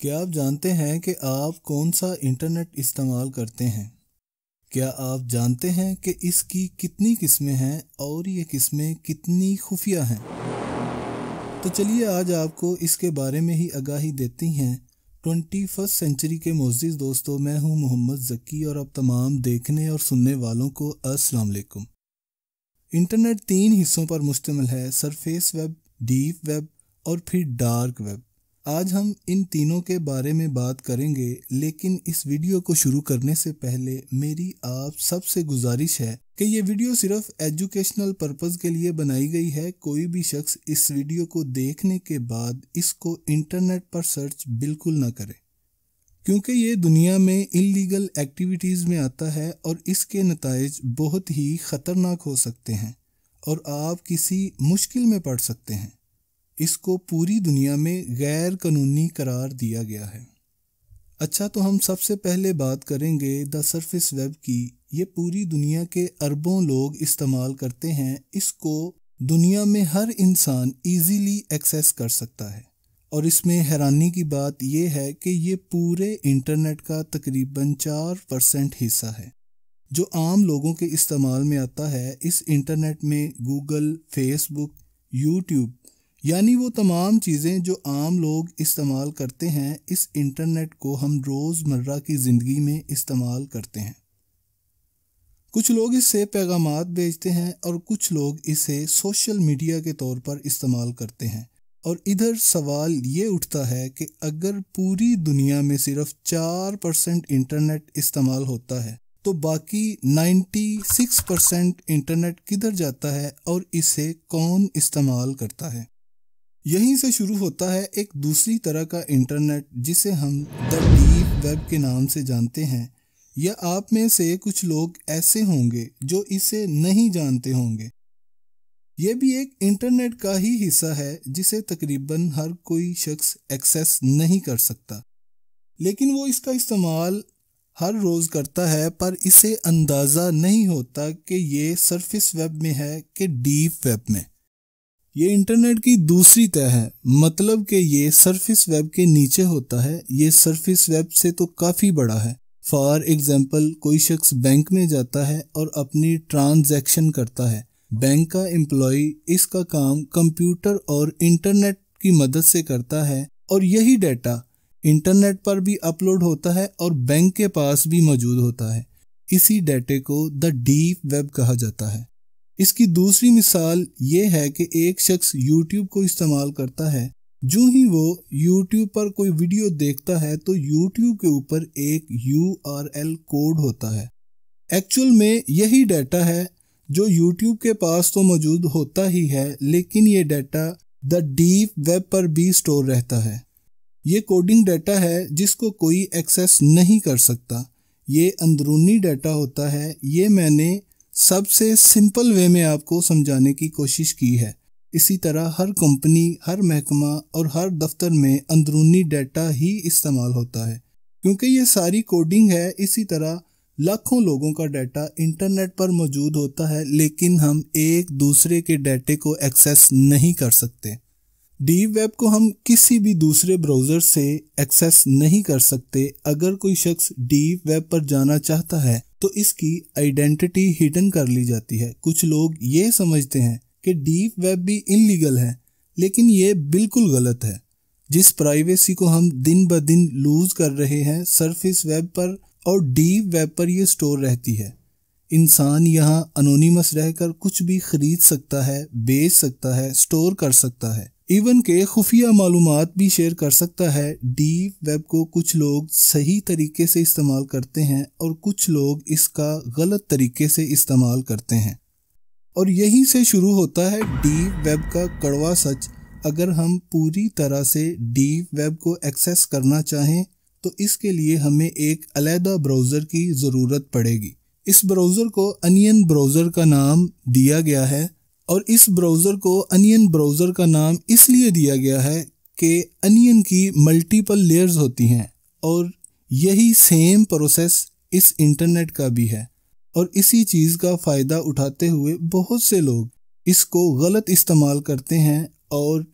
क्या आप जानते हैं कि आप कौन सा इंटरनेट इस्तेमाल करते हैं क्या आप जानते हैं कि इसकी कितनी किस्में हैं और ये किस्में कितनी खुफिया हैं तो चलिए आज आपको इसके बारे में ही आगाही देती हैं ट्वेंटी फर्स्ट सेंचुरी के मोजिज़ दोस्तों मैं हूं मोहम्मद जकी और आप तमाम देखने और सुनने वालों को अस्सलाम वालेकुम इंटरनेट तीन हिस्सों पर मुश्तमल है सरफेस वेब डीप वेब और फिर डार्क वेब आज हम इन तीनों के बारे में बात करेंगे लेकिन इस वीडियो को शुरू करने से पहले मेरी आप सबसे गुजारिश है कि ये वीडियो सिर्फ एजुकेशनल पर्पस के लिए बनाई गई है कोई भी शख्स इस वीडियो को देखने के बाद इसको इंटरनेट पर सर्च बिल्कुल ना करे क्योंकि ये दुनिया में इलीगल एक्टिविटीज़ में आता है और इसके नतज बहुत ही ख़तरनाक हो सकते हैं और आप किसी मुश्किल में पड़ सकते हैं इसको पूरी दुनिया में गैर कानूनी करार दिया गया है अच्छा तो हम सबसे पहले बात करेंगे द सरफेस वेब की ये पूरी दुनिया के अरबों लोग इस्तेमाल करते हैं इसको दुनिया में हर इंसान इजीली एक्सेस कर सकता है और इसमें हैरानी की बात यह है कि ये पूरे इंटरनेट का तकरीबन चार परसेंट हिस्सा है जो आम लोगों के इस्तेमाल में आता है इस इंटरनेट में गूगल फेसबुक यूट्यूब यानी वो तमाम चीज़ें जो आम लोग इस्तेमाल करते हैं इस इंटरनेट को हम रोज़मर्रा की ज़िंदगी में इस्तेमाल करते हैं कुछ लोग इससे पैगाम भेजते हैं और कुछ लोग इसे सोशल मीडिया के तौर पर इस्तेमाल करते हैं और इधर सवाल ये उठता है कि अगर पूरी दुनिया में सिर्फ चार परसेंट इंटरनेट इस्तेमाल होता है तो बाकी नाइन्टी सिक्स परसेंट इंटरनेट किधर जाता है और इसे कौन इस्तेमाल करता है यहीं से शुरू होता है एक दूसरी तरह का इंटरनेट जिसे हम द डीप वेब के नाम से जानते हैं या आप में से कुछ लोग ऐसे होंगे जो इसे नहीं जानते होंगे यह भी एक इंटरनेट का ही हिस्सा है जिसे तकरीबन हर कोई शख्स एक्सेस नहीं कर सकता लेकिन वो इसका इस्तेमाल हर रोज़ करता है पर इसे अंदाज़ा नहीं होता कि ये सरफेस वेब में है कि डीप वेब में ये इंटरनेट की दूसरी तय है मतलब कि ये सरफेस वेब के नीचे होता है ये सरफेस वेब से तो काफ़ी बड़ा है फॉर एग्जाम्पल कोई शख्स बैंक में जाता है और अपनी ट्रांजैक्शन करता है बैंक का एम्प्लॉय इसका काम कंप्यूटर और इंटरनेट की मदद से करता है और यही डेटा इंटरनेट पर भी अपलोड होता है और बैंक के पास भी मौजूद होता है इसी डेटे को द डीप वेब कहा जाता है इसकी दूसरी मिसाल ये है कि एक शख्स YouTube को इस्तेमाल करता है जो ही वो YouTube पर कोई वीडियो देखता है तो YouTube के ऊपर एक URL कोड होता है एक्चुअल में यही डाटा है जो YouTube के पास तो मौजूद होता ही है लेकिन ये डाटा द डीप वेब पर भी स्टोर रहता है ये कोडिंग डाटा है जिसको कोई एक्सेस नहीं कर सकता ये अंदरूनी डाटा होता है ये मैंने सबसे सिंपल वे में आपको समझाने की कोशिश की है इसी तरह हर कंपनी हर महकमा और हर दफ्तर में अंदरूनी डाटा ही इस्तेमाल होता है क्योंकि ये सारी कोडिंग है इसी तरह लाखों लोगों का डाटा इंटरनेट पर मौजूद होता है लेकिन हम एक दूसरे के डाटे को एक्सेस नहीं कर सकते डी वेब को हम किसी भी दूसरे ब्राउज़र से एक्सेस नहीं कर सकते अगर कोई शख्स डी वेब पर जाना चाहता है तो इसकी आइडेंटिटी हिडन कर ली जाती है कुछ लोग ये समझते हैं कि डीप वेब भी इनलीगल है लेकिन ये बिल्कुल गलत है जिस प्राइवेसी को हम दिन ब दिन लूज कर रहे हैं सरफेस वेब पर और डीप वेब पर यह स्टोर रहती है इंसान यहाँ अनोनीमस रहकर कुछ भी खरीद सकता है बेच सकता है स्टोर कर सकता है इवन के खुफिया मालूम भी शेयर कर सकता है डी वेब को कुछ लोग सही तरीके से इस्तेमाल करते हैं और कुछ लोग इसका गलत तरीके से इस्तेमाल करते हैं और यहीं से शुरू होता है डी वेब का कड़वा सच अगर हम पूरी तरह से डी वेब को एक्सेस करना चाहें तो इसके लिए हमें एक अलहदा ब्राउज़र की ज़रूरत पड़ेगी इस ब्राउज़र को अनियन ब्राउज़र का नाम दिया गया है और इस ब्राउज़र को अनियन ब्राउज़र का नाम इसलिए दिया गया है कि अनियन की मल्टीपल लेयर्स होती हैं और यही सेम प्रोसेस इस इंटरनेट का भी है और इसी चीज़ का फ़ायदा उठाते हुए बहुत से लोग इसको गलत इस्तेमाल करते हैं और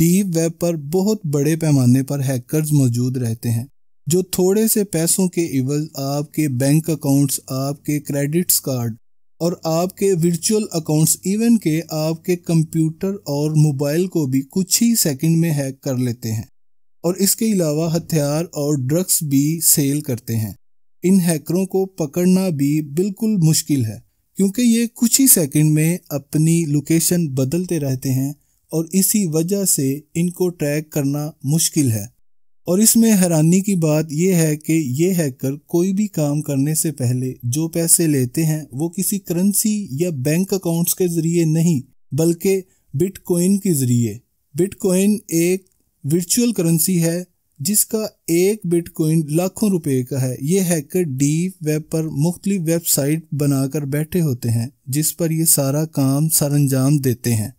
डीप वेब पर बहुत बड़े पैमाने पर हैकर्स मौजूद रहते हैं जो थोड़े से पैसों के इवज आपके बैंक अकाउंट्स आपके क्रेडिट्स कार्ड और आपके वर्चुअल अकाउंट्स इवन के आपके कंप्यूटर और मोबाइल को भी कुछ ही सेकंड में हैक कर लेते हैं और इसके अलावा हथियार और ड्रग्स भी सेल करते हैं इन हैकरों को पकड़ना भी बिल्कुल मुश्किल है क्योंकि ये कुछ ही सेकंड में अपनी लोकेशन बदलते रहते हैं और इसी वजह से इनको ट्रैक करना मुश्किल है और इसमें हैरानी की बात यह है कि ये हैकर कोई भी काम करने से पहले जो पैसे लेते हैं वो किसी करेंसी या बैंक अकाउंट्स के ज़रिए नहीं बल्कि बिटकॉइन के ज़रिए बिटकॉइन एक वर्चुअल करेंसी है जिसका एक बिटकॉइन लाखों रुपए का है ये हैकर डी वेब पर मुख्तलि वेबसाइट बनाकर बैठे होते हैं जिस पर यह सारा काम सर देते हैं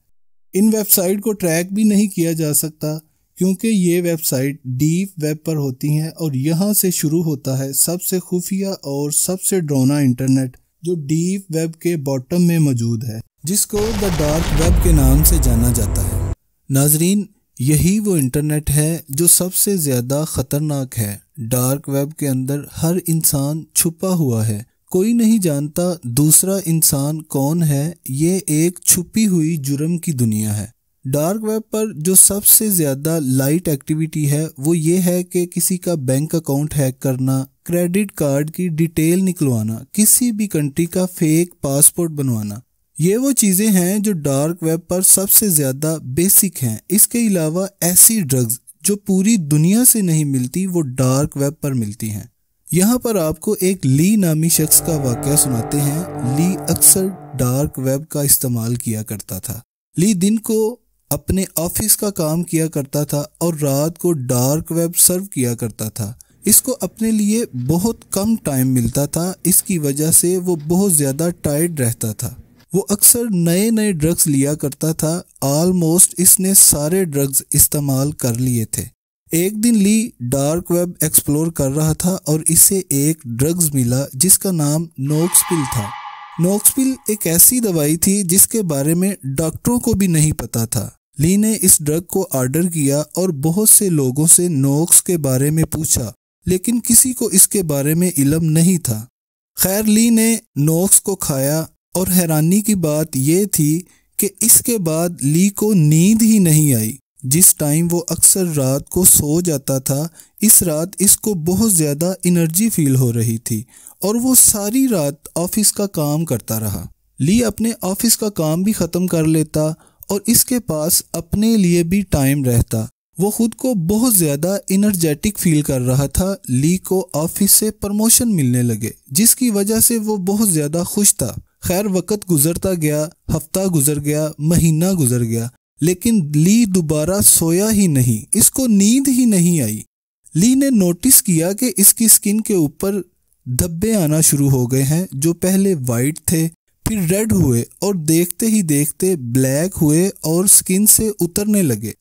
इन वेबसाइट को ट्रैक भी नहीं किया जा सकता क्योंकि ये वेबसाइट डीप वेब पर होती हैं और यहाँ से शुरू होता है सबसे खुफिया और सबसे ड्रोना इंटरनेट जो डीप वेब के बॉटम में मौजूद है जिसको द डार्क वेब के नाम से जाना जाता है नाजरीन यही वो इंटरनेट है जो सबसे ज़्यादा ख़तरनाक है डार्क वेब के अंदर हर इंसान छुपा हुआ है कोई नहीं जानता दूसरा इंसान कौन है ये एक छुपी हुई जुर्म की दुनिया है डार्क वेब पर जो सबसे ज़्यादा लाइट एक्टिविटी है वो ये है कि किसी का बैंक अकाउंट हैक करना क्रेडिट कार्ड की डिटेल निकलवाना किसी भी कंट्री का फेक पासपोर्ट बनवाना ये वो चीज़ें हैं जो डार्क वेब पर सबसे ज़्यादा बेसिक हैं इसके अलावा ऐसी ड्रग्स जो पूरी दुनिया से नहीं मिलती वो डार्क वेब पर मिलती हैं यहाँ पर आपको एक ली नामी शख्स का वाक़ सुनाते हैं ली अक्सर डार्क वेब का इस्तेमाल किया करता था ली दिन को अपने ऑफिस का काम किया करता था और रात को डार्क वेब सर्व किया करता था इसको अपने लिए बहुत कम टाइम मिलता था इसकी वजह से वो बहुत ज़्यादा टाइट रहता था वो अक्सर नए नए ड्रग्स लिया करता था आलमोस्ट इसने सारे ड्रग्स इस्तेमाल कर लिए थे एक दिन ली डार्क वेब एक्सप्लोर कर रहा था और इसे एक ड्रग्स मिला जिसका नाम नोक्सपिल था नोक्सपिल एक ऐसी दवाई थी जिसके बारे में डॉक्टरों को भी नहीं पता था ली ने इस ड्रग को ऑर्डर किया और बहुत से लोगों से नोक्स के बारे में पूछा लेकिन किसी को इसके बारे में इलम नहीं था खैर ली ने नोक्स को खाया और हैरानी की बात यह थी कि इसके बाद ली को नींद ही नहीं आई जिस टाइम वो अक्सर रात को सो जाता था इस रात इसको बहुत ज़्यादा एनर्जी फील हो रही थी और वो सारी रात ऑफिस का काम करता रहा ली अपने ऑफिस का काम भी ख़त्म कर लेता और इसके पास अपने लिए भी टाइम रहता वो खुद को बहुत ज़्यादा इनर्जेटिक फील कर रहा था ली को ऑफिस से प्रमोशन मिलने लगे जिसकी वजह से वो बहुत ज़्यादा खुश था खैर वक़्त गुजरता गया हफ्ता गुजर गया महीना गुजर गया लेकिन ली दोबारा सोया ही नहीं इसको नींद ही नहीं आई ली ने नोटिस किया कि इसकी स्किन के ऊपर धब्बे आना शुरू हो गए हैं जो पहले वाइट थे फिर रेड हुए और देखते ही देखते ब्लैक हुए और स्किन से उतरने लगे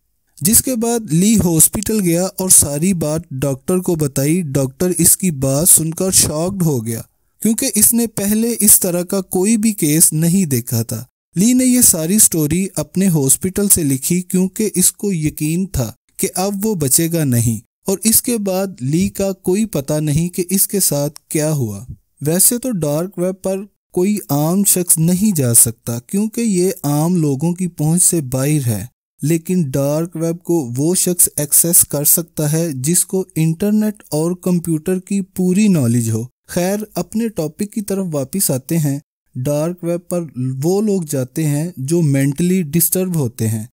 जिसके बाद ली हॉस्पिटल गया और सारी बात डॉक्टर को बताई डॉक्टर इसकी बात सुनकर शॉक्ड हो गया क्योंकि इसने पहले इस तरह का कोई भी केस नहीं देखा था ली ने यह सारी स्टोरी अपने हॉस्पिटल से लिखी क्योंकि इसको यकीन था कि अब वो बचेगा नहीं और इसके बाद ली का कोई पता नहीं कि इसके साथ क्या हुआ वैसे तो डार्क वेब पर कोई आम शख्स नहीं जा सकता क्योंकि ये आम लोगों की पहुंच से बाहर है लेकिन डार्क वेब को वो शख्स एक्सेस कर सकता है जिसको इंटरनेट और कंप्यूटर की पूरी नॉलेज हो खैर अपने टॉपिक की तरफ वापस आते हैं डार्क वेब पर वो लोग जाते हैं जो मेंटली डिस्टर्ब होते हैं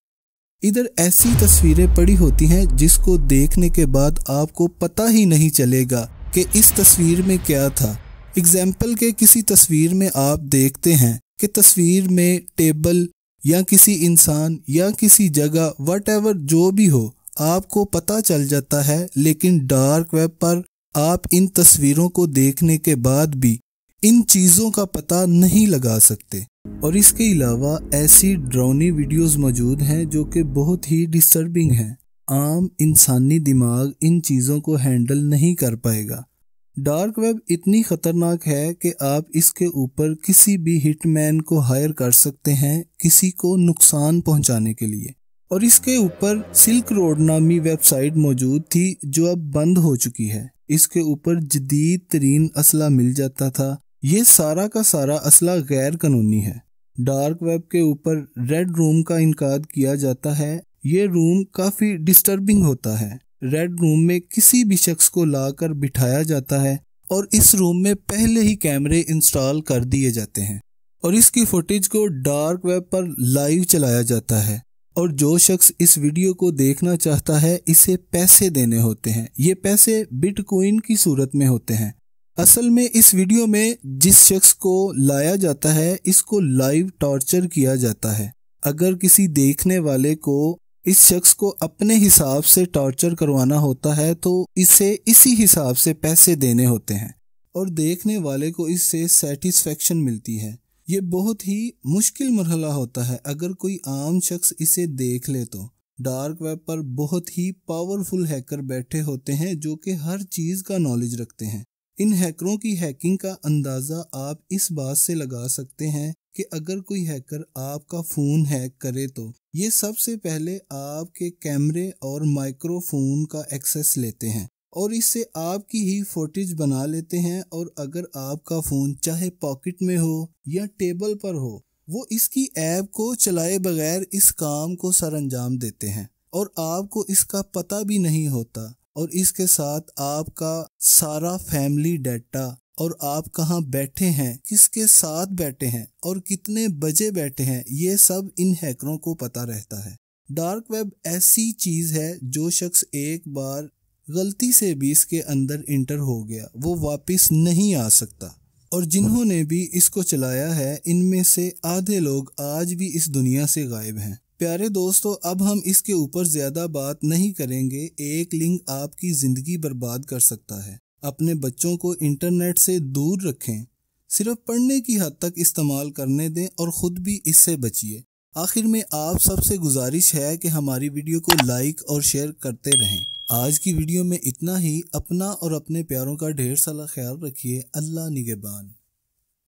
इधर ऐसी तस्वीरें पड़ी होती हैं जिसको देखने के बाद आपको पता ही नहीं चलेगा कि इस तस्वीर में क्या था एग्जाम्पल के किसी तस्वीर में आप देखते हैं कि तस्वीर में टेबल या किसी इंसान या किसी जगह वट जो भी हो आपको पता चल जाता है लेकिन डार्क वेब पर आप इन तस्वीरों को देखने के बाद भी इन चीज़ों का पता नहीं लगा सकते और इसके अलावा ऐसी ड्रोनी वीडियोस मौजूद हैं जो कि बहुत ही डिस्टर्बिंग हैं आम इंसानी दिमाग इन चीज़ों को हैंडल नहीं कर पाएगा डार्क वेब इतनी खतरनाक है कि आप इसके ऊपर किसी भी हिटमैन को हायर कर सकते हैं किसी को नुकसान पहुंचाने के लिए और इसके ऊपर सिल्क रोड नामी वेबसाइट मौजूद थी जो अब बंद हो चुकी है इसके ऊपर जदीद तरीन असला मिल जाता था ये सारा का सारा असला गैर कानूनी है डार्क वेब के ऊपर रेड रूम का इनका किया जाता है ये रूम काफ़ी डिस्टर्बिंग होता है रेड रूम में किसी भी शख्स को लाकर बिठाया जाता है और इस रूम में पहले ही कैमरे इंस्टॉल कर दिए जाते हैं और इसकी फुटेज को डार्क वेब पर लाइव चलाया जाता है और जो शख्स इस वीडियो को देखना चाहता है इसे पैसे देने होते हैं ये पैसे बिटकॉइन की सूरत में होते हैं असल में इस वीडियो में जिस शख्स को लाया जाता है इसको लाइव टॉर्चर किया जाता है अगर किसी देखने वाले को इस शख्स को अपने हिसाब से टॉर्चर करवाना होता है तो इसे इसी हिसाब से पैसे देने होते हैं और देखने वाले को इससे सेटिस्फेक्शन मिलती है ये बहुत ही मुश्किल मरहला होता है अगर कोई आम शख्स इसे देख ले तो डार्क वेब पर बहुत ही पावरफुल हैकर बैठे होते हैं जो कि हर चीज़ का नॉलेज रखते हैं इन हैकरों की हैकिंग का अंदाज़ा आप इस बात से लगा सकते हैं कि अगर कोई हैकर आपका फ़ोन हैक करे तो ये सबसे पहले आपके कैमरे और माइक्रोफोन का एक्सेस लेते हैं और इससे आपकी ही फोटेज बना लेते हैं और अगर आपका फ़ोन चाहे पॉकेट में हो या टेबल पर हो वो इसकी ऐप को चलाए बगैर इस काम को अंजाम देते हैं और आपको इसका पता भी नहीं होता और इसके साथ आपका सारा फैमिली डाटा और आप कहाँ बैठे हैं किसके साथ बैठे हैं और कितने बजे बैठे हैं ये सब इन हैकरों को पता रहता है डार्क वेब ऐसी चीज़ है जो शख्स एक बार गलती से भी इसके अंदर इंटर हो गया वो वापस नहीं आ सकता और जिन्होंने भी इसको चलाया है इनमें से आधे लोग आज भी इस दुनिया से गायब हैं प्यारे दोस्तों अब हम इसके ऊपर ज्यादा बात नहीं करेंगे एक लिंग आपकी जिंदगी बर्बाद कर सकता है अपने बच्चों को इंटरनेट से दूर रखें सिर्फ पढ़ने की हद तक इस्तेमाल करने दें और ख़ुद भी इससे बचिए आखिर में आप सबसे गुजारिश है कि हमारी वीडियो को लाइक और शेयर करते रहें आज की वीडियो में इतना ही अपना और अपने प्यारों का ढेर सारा ख्याल रखिए अल्लाह निगेबान